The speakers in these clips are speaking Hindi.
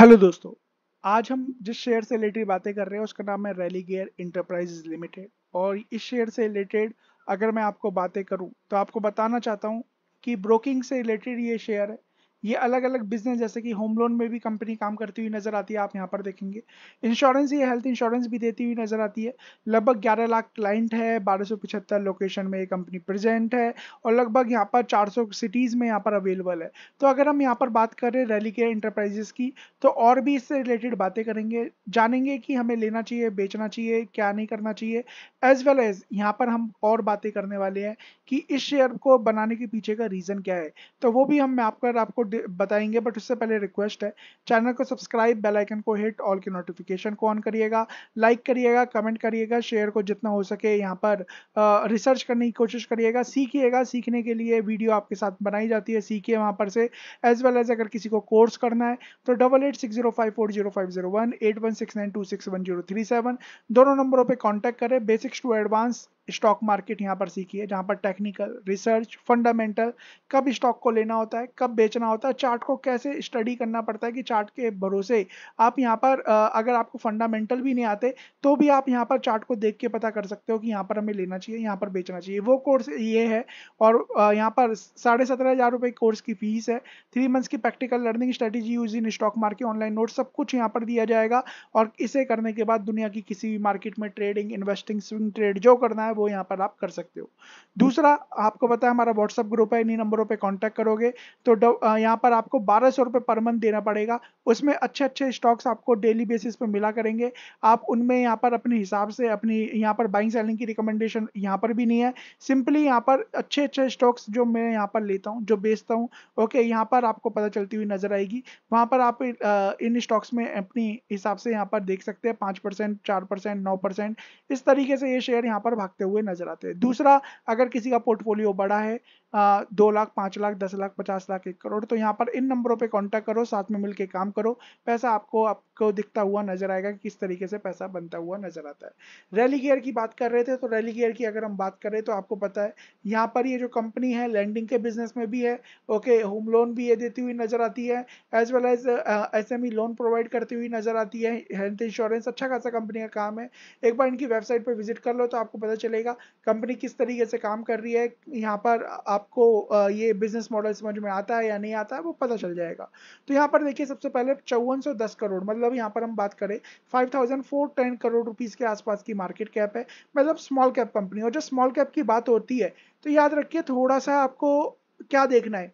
हेलो दोस्तों आज हम जिस शेयर से रिलेटेड बातें कर रहे हैं उसका नाम है रैली गेयर इंटरप्राइजेज लिमिटेड और इस शेयर से रिलेटेड अगर मैं आपको बातें करूं तो आपको बताना चाहता हूं कि ब्रोकिंग से रिलेटेड ये शेयर है ये अलग अलग बिजनेस जैसे कि होम लोन में भी कंपनी काम करती हुई नजर आती है आप यहाँ पर देखेंगे इंश्योरेंस ये हेल्थ इंश्योरेंस भी देती हुई नजर आती है लगभग 11 लाख क्लाइंट है बारह लोकेशन में ये कंपनी प्रेजेंट है और लगभग यहाँ पर 400 सिटीज़ में यहाँ पर अवेलेबल है तो अगर हम यहाँ पर बात करें रैली के इंटरप्राइजेस की तो और भी इससे रिलेटेड बातें करेंगे जानेंगे कि हमें लेना चाहिए बेचना चाहिए क्या नहीं करना चाहिए एज वेल एज यहाँ पर हम और बातें करने वाले हैं कि इस शेयर को बनाने के पीछे का रीज़न क्या है तो वो भी हम आपको बताएंगे बट उससे पहले रिक्वेस्ट है चैनल को सब्सक्राइब बेल आइकन को हिट ऑल की नोटिफिकेशन को ऑन करिएगा लाइक करिएगा कमेंट करिएगा शेयर को जितना हो सके यहाँ पर रिसर्च करने की कोशिश करिएगा सीखिएगा सीखने के लिए वीडियो आपके साथ बनाई जाती है सीखिए वहाँ पर से एज वेल एज अगर किसी को कोर्स करना है तो double eight six zero five four zero five zero one eight one six nine two six one zero three seven दोनों नंबरों पर कॉन्टैक्ट करें basics to advance stock market यहाँ पर सीखी है जहाँ पर टेक्निकल रिसर्च फंडामेंटल कब स्टॉक को लेना होता है कब बेचना होता है चार्ट को कैसे स्टडी करना पड़ता है कि चार्ट के भरोसे आप यहाँ पर अगर आपको फंडामेंटल भी नहीं आते तो भी आप यहाँ पर चार्ट को देख के पता कर सकते हो कि यहाँ पर हमें लेना चाहिए यहाँ पर बेचना चाहिए वो कोर्स ये है और यहाँ पर साढ़े सत्रह हज़ार रुपये कोर्स की फीस है थ्री मंथ्स की practical learning strategy use in stock market online note सब कुछ यहाँ पर दिया जाएगा और इसे करने के बाद दुनिया की किसी भी मार्केट में ट्रेडिंग इन्वेस्टिंग स्विंग ट्रेड जो करना है वो यहाँ पर आप कर सकते हो दूसरा आपको बताया हमारा व्हाट्सअप ग्रुप है इन्हीं नंबरों पर कॉन्टैक्ट करोगे तो यहाँ पर आपको बारह सौ पर मंथ देना पड़ेगा उसमें अच्छे अच्छे स्टॉक्स आपको डेली बेसिस पर मिला करेंगे आप उनमें यहाँ पर अपने हिसाब से अपनी यहाँ पर बाइंग सेलिंग की रिकमेंडेशन यहाँ पर भी नहीं है सिंपली यहाँ पर अच्छे अच्छे स्टॉक्स जो मैं यहाँ पर लेता हूँ जो बेचता हूँ ओके यहाँ पर आपको पता चलती हुई नजर आएगी वहाँ पर आप इन स्टॉक्स में अपनी हिसाब से यहाँ पर देख सकते हैं पाँच परसेंट चार परसेंट नौ परसेंट इस तरीके से ये शेयर यहाँ पर भागते हुए हुए नजर आते हैं दूसरा अगर किसी का पोर्टफोलियो बड़ा है आ, दो लाख पांच लाख दस लाख पचास लाख एक करोड़ तो यहाँ पर इन नंबरों पे कांटेक्ट करो साथ में मिलके काम करो पैसा आपको आपको दिखता हुआ नजर आएगा कि किस तरीके से पैसा बनता हुआ नजर आता है रैली गियर की बात कर रहे थे तो रैली गियर की अगर हम बात करें तो आपको पता है यहाँ पर ये यह जो कंपनी है लैंडिंग के बिजनेस में भी है ओके होम लोन भी ये देती हुई नजर आती है as well as S loan provide करती हुई नजर आती है हेल्थ इंश्योरेंस अच्छा खासा कंपनी का काम है एक बार इनकी वेबसाइट पर विजिट कर लो तो आपको पता चले चलेगा कंपनी किस तरीके से काम कर रही है यहाँ पर आपको ये बिजनेस मॉडल समझ में आता है या नहीं आता है वो पता चल जाएगा तो यहाँ पर देखिए सबसे पहले चौवन दस करोड़ मतलब यहाँ पर हम बात करें five thousand four ten crore rupees के आसपास की मार्केट कैप है मतलब स्मॉल कैप कंपनी और जब स्मॉल कैप की बात होती है तो याद रखिए थोड़ा सा आपको क्या देखना है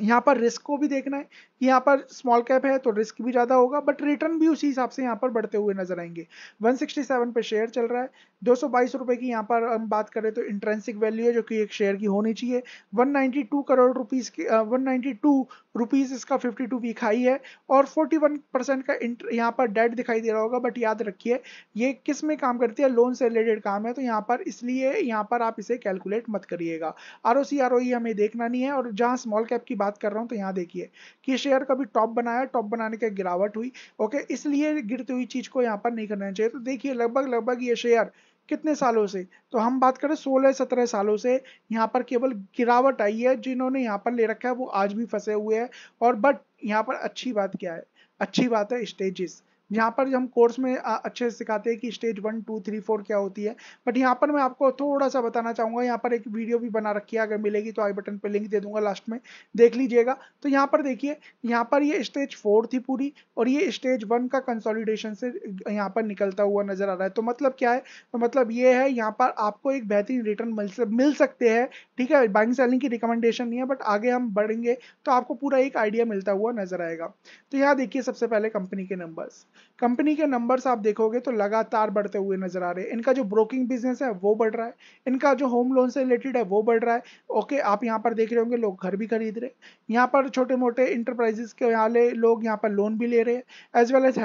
यहाँ पर रिस्क को भी देखना है कि यहाँ पर स्मॉल कैप है तो रिस्क भी ज़्यादा होगा बट रिटर्न भी उसी हिसाब से यहाँ पर बढ़ते हुए नजर आएंगे 167 पे शेयर चल रहा है दो रुपए की यहाँ पर हम बात करें तो इंट्रेंसिक वैल्यू है जो कि एक शेयर की होनी चाहिए 192 करोड़ रुपीस की uh, टू रुपीज़ इसका 52 वीक हाई है और 41 परसेंट का यहाँ पर डेट दिखाई दे रहा होगा बट याद रखिए ये किस में काम करती है लोन से रिलेटेड काम है तो यहाँ पर इसलिए यहाँ पर आप इसे कैलकुलेट मत करिएगा R O C R O हमें देखना नहीं है और जहाँ स्मॉल कैप की बात कर रहा हूँ तो यहाँ देखिए कि शेयर कभी टॉप बनाया टॉप बनाने के गिरावट हुई ओके इसलिए गिरती हुई चीज़ को यहाँ पर नहीं करना चाहिए तो देखिए लगभग लगभग ये शेयर कितने सालों से तो हम बात करें सोलह सत्रह सालों से यहाँ पर केवल गिरावट आई है जिन्होंने यहाँ पर ले रखा है वो आज भी फंसे हुए हैं और बट यहाँ पर अच्छी बात क्या है अच्छी बात है स्टेजेस यहाँ पर हम कोर्स में अच्छे से सिखाते हैं कि stage one two three four क्या होती है बट यहाँ पर मैं आपको थोड़ा सा बताना चाहूँगा यहाँ पर एक वीडियो भी बना रखी है अगर मिलेगी तो आई बटन पर लिंक दे दूंगा लास्ट में देख लीजिएगा तो यहाँ पर देखिए यहाँ पर ये स्टेज फोर थी पूरी और ये स्टेज वन का कंसोलिडेशन से यहाँ पर निकलता हुआ नजर आ रहा है तो मतलब क्या है तो मतलब ये है यहाँ पर आपको एक बेहतरीन रिटर्न मिल सकते हैं ठीक है बाइंग सेलिंग की रिकमेंडेशन नहीं है बट आगे हम बढ़ेंगे तो आपको पूरा एक आइडिया मिलता हुआ नजर आएगा तो यहाँ देखिए सबसे पहले कंपनी के नंबर्स कंपनी के नंबर्स आप देखोगे तो लगातार बढ़ते हुए नजर आ रहे हैं इनका जो ब्रोकिंग बिजनेस है वो बढ़ रहा है इनका जो होम लोन से रिलेटेड है वो बढ़ रहा है ओके आप यहाँ पर देख रहे होंगे लोग घर भी खरीद रहे हैं यहाँ पर छोटे मोटे इंटरप्राइजेस के यहाँ लोग यहाँ पर लोन भी ले रहे हैं as well as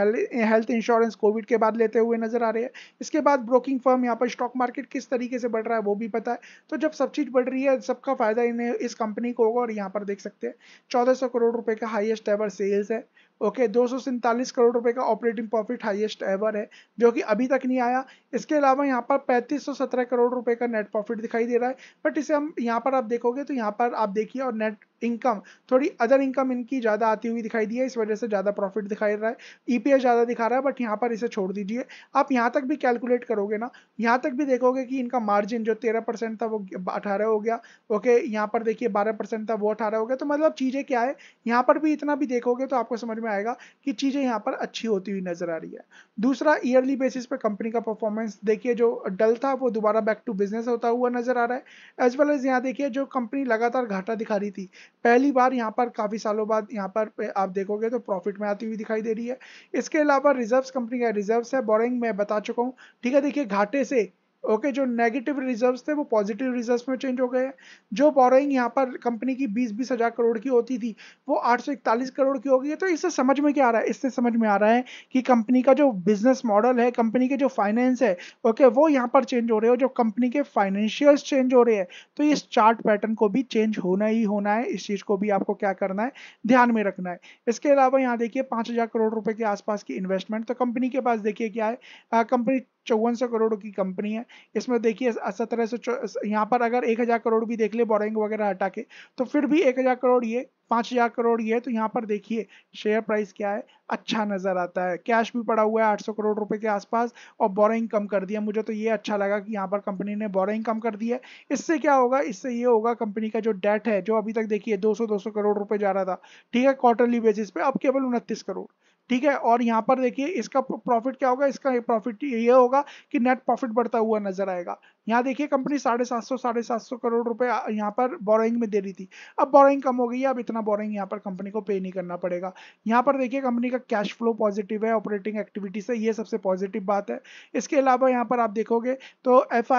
health insurance Covid के बाद लेते हुए नजर आ रहे हैं इसके बाद ब्रोकिंग फर्म यहाँ पर स्टॉक मार्केट किस तरीके से बढ़ रहा है वो भी पता है तो जब सब चीज़ बढ़ रही है सबका फायदा इन्हें इस कंपनी को होगा और यहाँ पर देख सकते हैं चौदह करोड़ रुपए का हाइएस्ट एवर सेल्स है ओके दो करोड़ रुपए का ऑपरेटिंग प्रॉफिट हाईएस्ट एवर है जो कि अभी तक नहीं आया इसके अलावा यहाँ पर पैंतीस करोड़ रुपए का नेट प्रॉफिट दिखाई दे रहा है बट इसे हम यहाँ पर आप देखोगे तो यहाँ पर आप देखिए और नेट इनकम थोड़ी अदर इनकम इनकी ज़्यादा आती हुई दिखाई दी है इस वजह से ज़्यादा प्रॉफिट दिखाई रहा है ईपीएस e ज़्यादा दिखा रहा है बट यहाँ पर इसे छोड़ दीजिए आप यहाँ तक भी कैलकुलेट करोगे ना यहाँ तक भी देखोगे कि इनका मार्जिन जो तेरह परसेंट था वो अठारह हो गया ओके यहाँ पर देखिए बारह परसेंट था वो अठारह हो गया तो मतलब चीज़ें क्या है यहाँ पर भी इतना भी देखोगे तो आपको समझ में आएगा कि चीज़ें यहाँ पर अच्छी होती हुई नज़र आ रही है दूसरा ईयरली बेसिस पर कंपनी का परफॉर्मेंस देखिए जो डल था वो दोबारा बैक टू बिजनेस होता हुआ नज़र आ रहा है एज वेल एज यहाँ देखिए जो कंपनी लगातार घाटा दिखा रही थी पहली बार यहाँ पर काफ़ी सालों बाद यहाँ पर आप देखोगे तो प्रॉफिट में आती हुई दिखाई दे रही है इसके अलावा रिजर्व्स कंपनी का रिजर्व्स है बोरिंग में बता चुका हूँ ठीक है देखिए घाटे से ओके जो नेगेटिव रिजर्व्स थे वो पॉजिटिव रिजर्व्स में चेंज हो गए हैं जो बोरोइंग यहाँ पर कंपनी की बीस बीस हज़ार करोड़ की होती थी वो आठ सौ इकतालीस करोड़ की हो गई है तो इससे समझ में क्या आ रहा है इससे समझ में आ रहा है कि कंपनी का जो बिजनेस मॉडल है कंपनी के जो फाइनेंस है ओके वो यहाँ पर चेंज हो रहे हो जो कंपनी के फाइनेंशियल्स चेंज हो रहे हैं तो इस चार्ट पैटर्न को भी चेंज होना ही होना है इस चीज़ को भी आपको क्या करना है ध्यान में रखना है इसके अलावा यहाँ देखिए पाँच करोड़ रुपये के आसपास की इन्वेस्टमेंट तो कंपनी के पास देखिए क्या है कंपनी चौवन सौ करोड़ की कंपनी है इसमें देखिए सत्रह सौ यहाँ पर अगर एक हज़ार करोड़ भी देख ले बोरिंग वगैरह हटा के तो फिर भी एक हज़ार करोड़ ये पाँच हज़ार करोड़ ये तो यहाँ पर देखिए शेयर प्राइस क्या है अच्छा नज़र आता है कैश भी पड़ा हुआ है आठ सौ करोड़ रुपए के आसपास और बोरिंग कम कर दिया मुझे तो ये अच्छा लगा कि यहाँ पर कंपनी ने बोरिंग कम कर दिया है इससे क्या होगा इससे ये होगा कंपनी का जो डेट है जो अभी तक देखिए दो सौ करोड़ रुपए जा रहा था ठीक है क्वार्टरली बेसिस पे अब केवल उनतीस करोड़ ठीक है और यहाँ पर देखिए इसका प्रॉफिट क्या होगा इसका प्रॉफिट ये होगा कि नेट प्रॉफिट बढ़ता हुआ नजर आएगा यहाँ देखिए कंपनी साढ़े सात सौ साढ़े सात सौ करोड़ रुपए यहाँ पर बोरिंग में दे रही थी अब बोरिंग कम हो गई है अब इतना बोरिंग यहाँ पर कंपनी को पे नहीं करना पड़ेगा यहाँ पर देखिए कंपनी का कैश फ्लो पॉजिटिव है ऑपरेटिंग एक्टिविटीज है ये सबसे पॉजिटिव बात है इसके अलावा यहाँ पर आप देखोगे तो एफ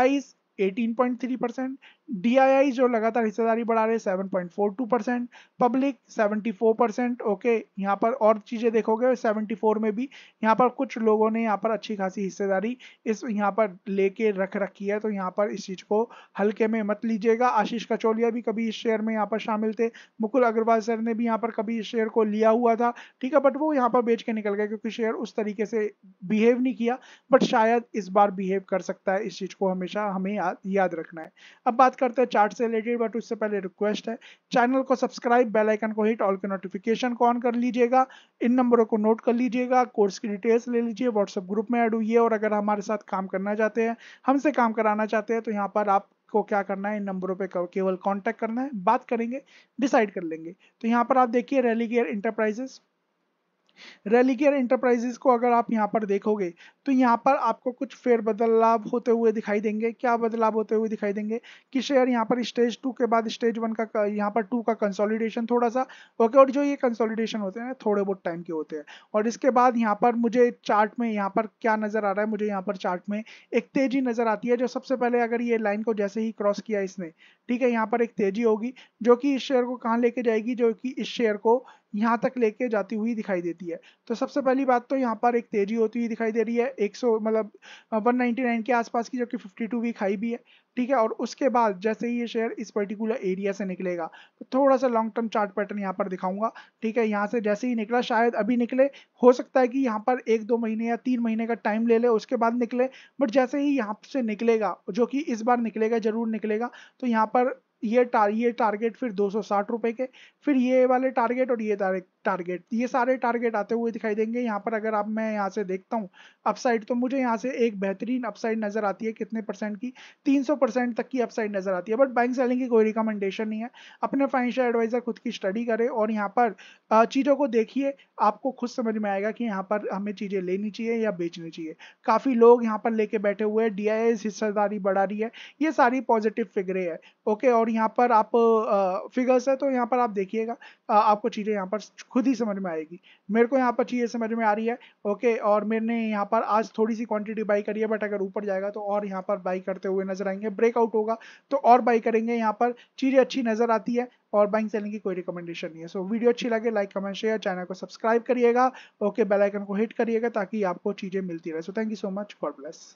18.3 परसेंट डी जो लगातार हिस्सेदारी बढ़ा रहे 7.42 परसेंट पब्लिक 74 परसेंट ओके यहाँ पर और चीज़ें देखोगे 74 में भी यहाँ पर कुछ लोगों ने यहाँ पर अच्छी खासी हिस्सेदारी इस यहाँ पर लेके रख रखी है तो यहाँ पर इस चीज़ को हल्के में मत लीजिएगा आशीष कचौलिया भी कभी इस शेयर में यहाँ पर शामिल थे मुकुल अग्रवाल सर ने भी यहाँ पर कभी इस शेयर को लिया हुआ था ठीक है बट वो यहाँ पर बेच के निकल गए क्योंकि शेयर उस तरीके से बिहेव नहीं किया बट शायद इस बार बिहेव कर सकता है इस चीज़ को हमेशा हमें याद रखना है अब बात करते हैं चार्ट से रिलेटेड बट उससे पहले रिक्वेस्ट है चैनल को सब्सक्राइब बेल आइकन को हिट ऑल के नोटिफिकेशन को ऑन कर लीजिएगा इन नंबरों को नोट कर लीजिएगा कोर्स की डिटेल्स ले लीजिए व्हाट्सएप ग्रुप में ऐड हुई और अगर हमारे साथ काम करना चाहते हैं हमसे काम कराना चाहते हैं तो यहाँ पर आप को क्या करना है इन नंबरों पे केवल कांटेक्ट करना है बात करेंगे डिसाइड कर लेंगे तो यहाँ पर आप देखिए रेलीगियर इंटरप्राइजेस रेलिगेयर इंटरप्राइजेस को अगर आप यहाँ पर देखोगे तो यहाँ पर आपको कुछ फेर बदलाव होते हुए दिखाई देंगे क्या बदलाव होते हुए दिखाई देंगे कि शेयर यहाँ पर स्टेज टू के बाद स्टेज वन का यहाँ पर टू का कंसोलिडेशन थोड़ा सा ओके और जो ये कंसोलिडेशन होते हैं थोड़े बहुत टाइम के होते हैं और इसके बाद यहाँ पर मुझे चार्ट में यहाँ पर क्या नज़र आ रहा है मुझे यहाँ पर चार्ट में एक तेज़ी नज़र आती है जो सबसे पहले अगर ये लाइन को जैसे ही क्रॉस किया इसने ठीक है यहाँ पर एक तेज़ी होगी जो कि इस शेयर को कहाँ लेके जाएगी जो कि इस शेयर को यहाँ तक लेके जाती हुई दिखाई देती है तो सबसे पहली बात तो यहाँ पर एक तेजी होती हुई दिखाई दे रही है 100 मतलब 199 के आसपास की जबकि 52 वीक हाई भी है ठीक है और उसके बाद जैसे ही ये शेयर इस पर्टिकुलर एरिया से निकलेगा तो थोड़ा सा लॉन्ग टर्म चार्ट पैटर्न यहाँ पर दिखाऊंगा ठीक है यहाँ से जैसे ही निकला शायद अभी निकले हो सकता है कि यहाँ पर एक दो महीने या तीन महीने का टाइम ले ले उसके बाद निकले बट जैसे ही यहाँ से निकलेगा जो कि इस बार निकलेगा जरूर निकलेगा तो यहाँ पर ये टार, ये टारगेट फिर दो रुपए के फिर ये वाले टारगेट और ये टारगेट ये सारे टारगेट आते हुए दिखाई देंगे यहाँ पर अगर आप मैं यहाँ से देखता हूँ अपसाइड तो मुझे यहाँ से एक बेहतरीन अपसाइड नज़र आती है कितने परसेंट की 300 परसेंट तक की अपसाइड नज़र आती है बट बैंक सेलिंग की कोई रिकमेंडेशन नहीं है अपने फाइनेंशियल एडवाइज़र खुद की स्टडी करें और यहाँ पर चीज़ों को देखिए आपको खुद समझ में आएगा कि यहाँ पर हमें चीज़ें लेनी चाहिए या बेचनी चाहिए काफ़ी लोग यहाँ पर लेके बैठे हुए हैं डी हिस्सेदारी बढ़ा रही है ये सारी पॉजिटिव फिगरें हैं ओके और यहाँ पर आप फिगर्स है तो यहाँ पर आप देखिएगा आपको चीज़ें यहाँ पर खुद ही समझ में आएगी मेरे को यहाँ पर चीज़ें समझ में आ रही है ओके और मैंने यहाँ पर आज थोड़ी सी क्वांटिटी बाई करी है बट अगर ऊपर जाएगा तो और यहाँ पर बाई करते हुए नजर आएंगे ब्रेकआउट होगा तो और बाई करेंगे यहाँ पर चीज़ें अच्छी नज़र आती है और बाइंग सेलिंग की कोई रिकमेंडेशन नहीं है सो so, वीडियो अच्छी लगे लाइक कमेंट शेयर चैनल को सब्सक्राइब करिएगा ओके बेल आइकन को हिट करिएगा ताकि आपको चीज़ें मिलती रहे so thank you so much for bless